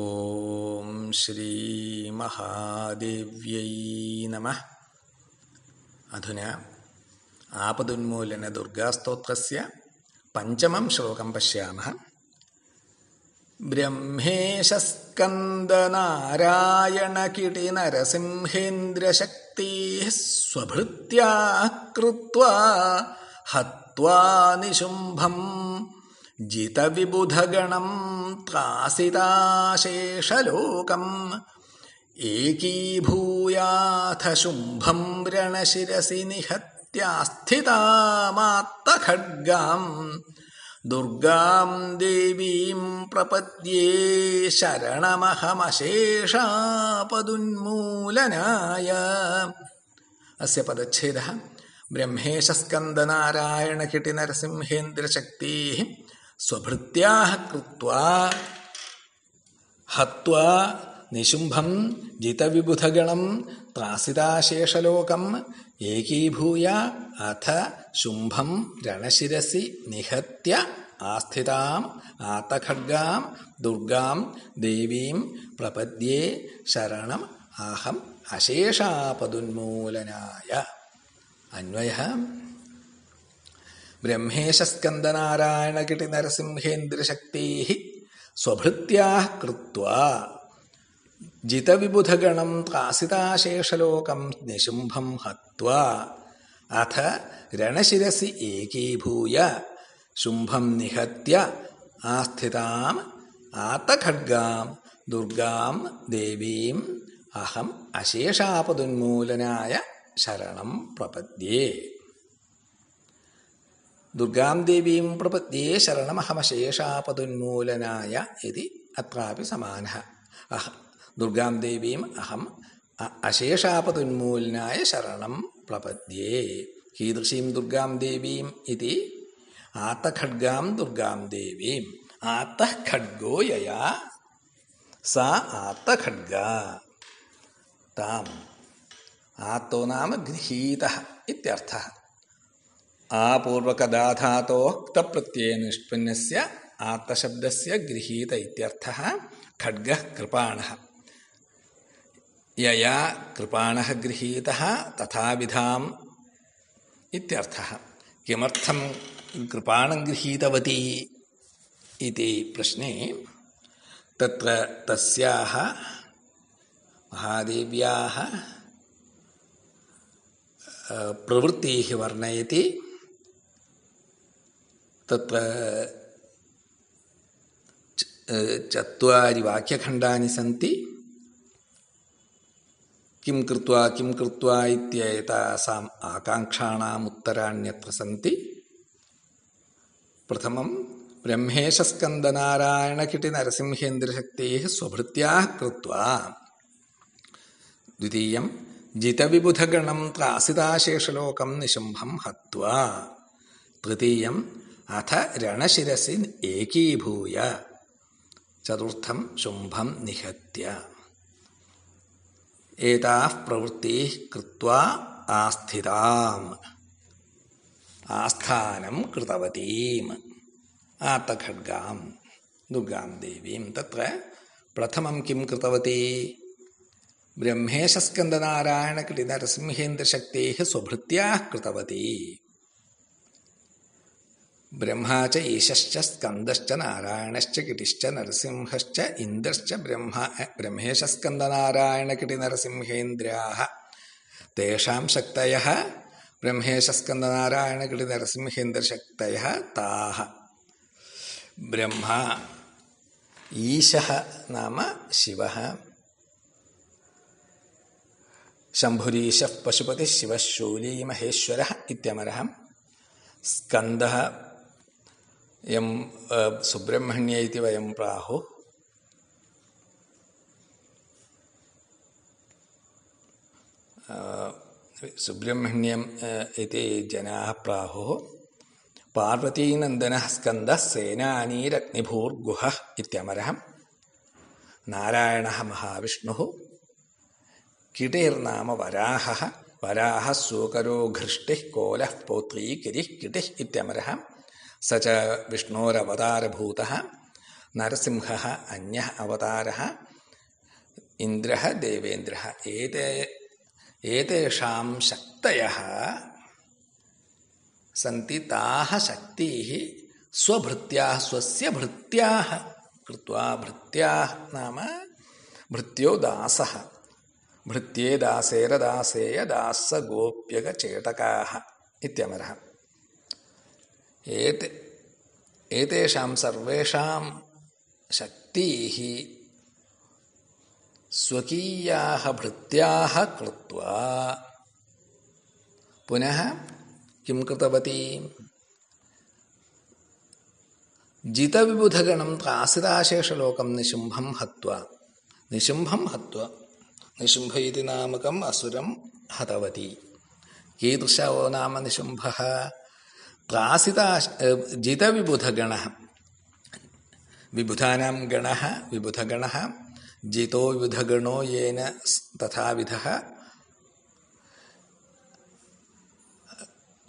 ഓം ശ്രീ മഹാദേവ്യൈ നമ അധുന ആപദുന്മൂലന ദുർഗാസ്തോത്രസ്യ പഞ്ചമം ശ്ലോകം പശ്യാമ ബ്രഹ്മേശസ്കന്ദനാരായണകിടി നരസിംഹേന്ദ്രശക്തി സ്വഭൃത്യാ കൃത്വാ ഹത്വാ നിശുംഭം जितविबुधगणम् त्रासिताशेषलोकम् एकीभूयाथ शुम्भम् रणशिरसि निहत्यास्थिता मात्तखड्गाम् दुर्गाम् देवीम् प्रपद्ये शरणमहमशेषापदुन्मूलनाय अस्य पदच्छेदः ब्रह्मेशस्कन्दनारायणकिटिनरसिंहेन्द्रशक्तिः स्वभृत्या हवा हत्वा निशुंभम जितविबुधगणम त्रासिताशेषलोकम एकीभूय अथ शुंभम रणशिसी निहत्य आस्थिता आतखड्गा दुर्गा देवीं प्रपद्ये शरण अहम अशेषापदुन्मूलनाय अन्वय ബ്രഹ്മേശസ്കന്ദനാരായണകിടി നരസിംഹേന്ദ്രശക്തേ സ്വഭൃത്യാ കൃത്വാ ജിതവിബുധഗണം ത്രാസിതാശേഷലോകം നിശുംഭം ഹത്വ അഥ രണശിരസി ഏകീഭൂയ ശുംഭം നിഹത്യ ആസ്ഥിതാം ആത്തഖഡ്ഗാം ദുർഗാം ദേവീം അഹം അശേഷാപതുന്മൂലനായ ശരണം പ്രപദ്യേ ദുർഗാം ദേവീം പ്രപത്യേ ശരണമഹമശേഷാപതുന്മൂലനായ ഇതി അത്രാപി സമാന അഹ ദുർഗാം ദേവീം അഹം അശേഷാപതുന്മൂലനായ ശരണം പ്രപദ്യേ കീദൃശീം ദുർഗാം ദേവീം ഇതി ആത്തഖഡ്ഗാം ദുർഗാം ദേവീം ആത്തഖഡ്ഗോ യയാ സാ ആത്തഖഡ്ഗ താം ആത്തോ നാമ ഗൃഹീത ഇത്യർത്ഥ आपूर्वकदाधातोक्तप्रत्यय निष्पन्नस्य आत्तशब्दस्य गृहीत इत्यर्थः खड्गः कृपाणः यया कृपाणः गृहीतः तथाविधाम् इत्यर्थः किमर्थं कृपाणं गृहीतवती इति प्रश्ने तत्र तस्याः महादेव्याः प्रवृत्तिः वर्णयति तत्र चत्वारि वाक्यखण्डानि सन्ति किं कृत्वा किं कृत्वा इत्येतासाम् आकाङ्क्षाणाम् उत्तराण्यत्र सन्ति प्रथमं ब्रह्मेशस्कन्दनारायणकिटिनरसिंहेन्द्रशक्तेः स्वभृत्याः कृत्वा द्वितीयं जितविबुधगणं त्रासिताशेषलोकं निशम्भं हत्वा तृतीयं अथ रणशिरसि एकीभूय चतुर्थं शुम्भं निहत्य एताः प्रवृत्तिः कृत्वा आस्थिताम् आस्थानं कृतवतीम् आत्तखड्गां दुर्गां देवीं तत्र प्रथमं किं कृतवती ब्रह्मेशस्कन्दनारायणकृतिनरसिंहेन्द्रशक्तेः स्वभृत्याः कृतवती ब्रह्मा च ईशश्च स्कन्दश्च नारायणश्च कीटिश्च नरसिंहश्च इन्द्रश्च ब्रह्मा ब्रह्मेशस्कन्दनारायणकिटिनरसिंहेन्द्रियाः तेषां शक्तयः ब्रह्मेशस्कन्दनारायणकिटिनरसिंहेन्द्रशक्तयः ताः ब्रह्मा ईशः नाम शिवः शम्भुरीशः पशुपतिः शिवः शूरीमहेश्वरः इत्यमरः स्कन्दः എം സുബ്രഹ്മണ്യ ഇതി വയം പ്രാഹു സുബ്രഹ്മണ്യം ഇതി ജനാ പ്രാഹു പാർവതീനന്ദന സ്കന്ധ സേനാനീരഗ്നിഭൂർഗുഹ ഇത്യമരഹം നാരായണ മഹാവിഷ്ണു കിടീർനാമ വരാഹ വരാഹ സൂകരോ ഘൃഷ്ടി കോലഃ പൗത്രീ കിരി കിടി ഇത്യമരഹം स च विष्णोरवतारभूतः नरसिंहः अन्यः अवतारः इन्द्रः देवेन्द्रः एते एतेषां शक्तयः सन्ति ताः शक्तिः स्वभृत्याः स्वस्य भृत्याः कृत्वा भृत्याः नाम भृत्यो दासः भृत्ये दासेरदासेय दासगोप्यगचेटकाः इत्यमरः एते एतेषां सर्वेषां शक्तिः स्वकीयाः भृत्याः कृत्वा पुनः किं कृतवती जितविबुधगणं त्रासिदाशेषलोकं निशुम्भं हत्वा निशुम्भं हत्वा निशुम्भ इति नामकम् असुरं हतवती कीदृशो नाम निशुम्भः प्रासिता जितविबुधगणः विबुधानां गण विबुधगणः जितो विबुधगणो येन तथाविधः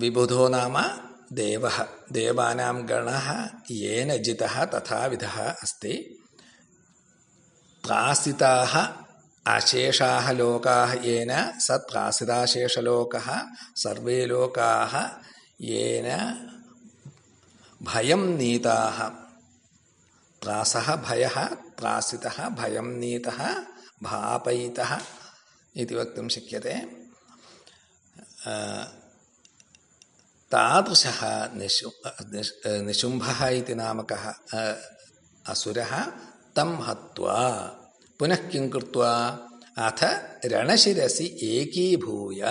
विबुधो नाम देवः देवानां गणः येन जितः तथाविधः अस्ति प्रासिताः अशेषाः लोकाः येन स प्रासिताशेषलोकः सर्वे लोकाः येन भयं नीताः त्रासः भयः त्रासितः भयं नीतः भापयितः इति वक्तुं शक्यते तादृशः निशु निशुम्भः इति नामकः असुरः तं हत्वा पुनः किं कृत्वा अथ रणशिरसि एकीभूय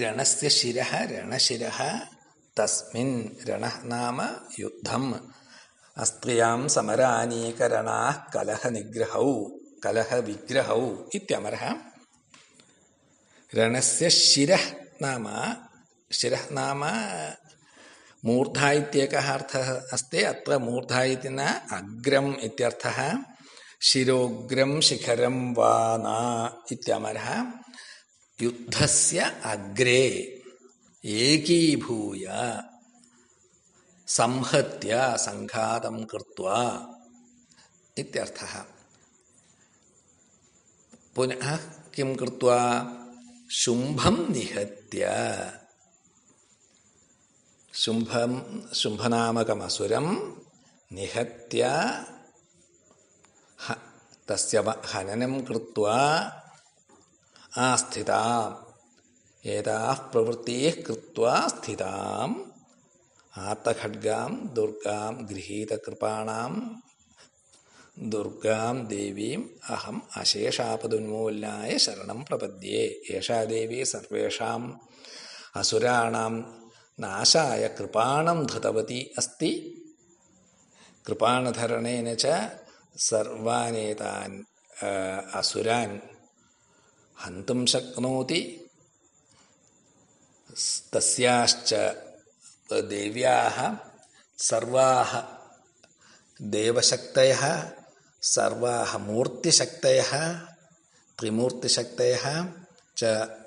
रणस्य शिरः रणशिरः तस्मिन् रणः नाम युद्धम् अस्त्रियां समरानीकरणाः कलहनिग्रहौ कलहविग्रहौ इत्यमरः रणस्य शिरः नाम शिरः नाम मूर्धा इत्येकः अर्थः अस्ति अत्र मूर्धा इति न अग्रम् इत्यर्थः शिरोग्रं शिखरं वा न इत्यमरः యుద్ధస్య అగ్రే ఏకీభూయ సంహత్య సంఘాతం కృత్వా ఇత్యర్థః పునః కిం కృత్వా శుంభం నిహత్య శుంభం శుంభనామకమసురం నిహత్య తస్య హననం కృత్వా ആസ്ഥിതാം ഏതാ പ്രവൃത്തി കൃത്വാ സ്ഥിതാം ആത്തഖഡ്ഗാം ദുർഗാം ഗൃഹീതകൃപാണാം ദുർഗാം ദേവീം അഹം അശേഷാപതുന്മൂലനായ ശരണം പ്രപദ്യേ ഏഷാ ദേവി സർവേഷാം അസുരാണാം നാശായ കൃപാണം ധൃതവതി അസ്തി കൃപാണധരണേന ച അസുരാൻ हंत शक्नो तस्याश्च देव्याः सर्वाः देवशक्तयः सर्वाः मूर्तिशक्तयः त्रिमूर्तिशक्तयः च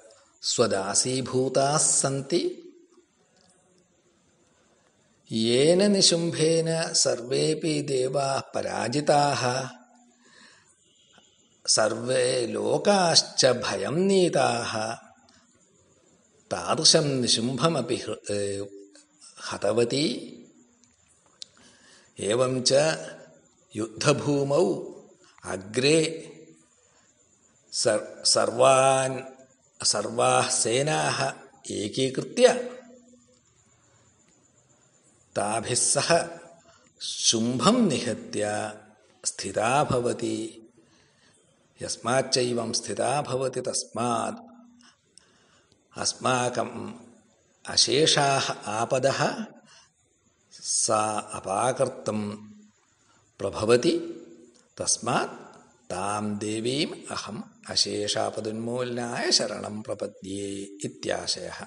येन निशुंभेन सर्वेपि देवाः पराजिताः सर्वे लोकाश्च भयं नीताः तादृशं निशुम्भमपि हतवती एवं च युद्धभूमौ अग्रे सर् सर्वान् सर्वाः सेनाः एकीकृत्य ताभिः सह शुम्भं निहत्य स्थिता भवति यस्माच्चैवं स्थिता भवति तस्मात् अस्माकम् अशेषाः आपदः सा अपाकर्तुं प्रभवति तस्मात् तां देवीम् अहम् अशेषापदोन्मूल्याय शरणं प्रपद्ये इत्याशयः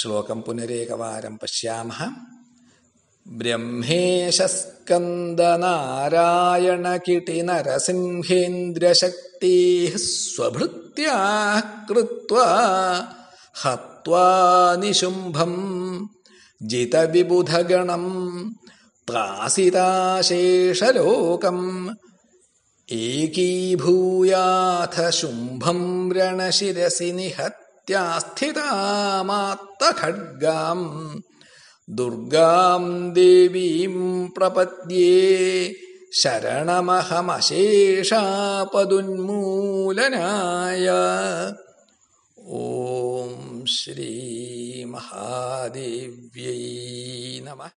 श्लोकं पुनरेकवारं पश्यामः ब्रह्मेशस्कन्दनारायणकिटिनरसिंहेन्द्रियशक्तेः स्वभृत्या कृत्वा हत्वा निशुम्भम् जितविबुधगणम् प्रासिताशेषलोकम् एकीभूयाथ शुम्भम् रणशिरसि निहत्यास्थितामात्तखड्गाम् दुर्गाम् देवीम् प्रपद्ये शरणमहमशेषापदुन्मूलनाय ॐ श्रीमहादेव्यै नमः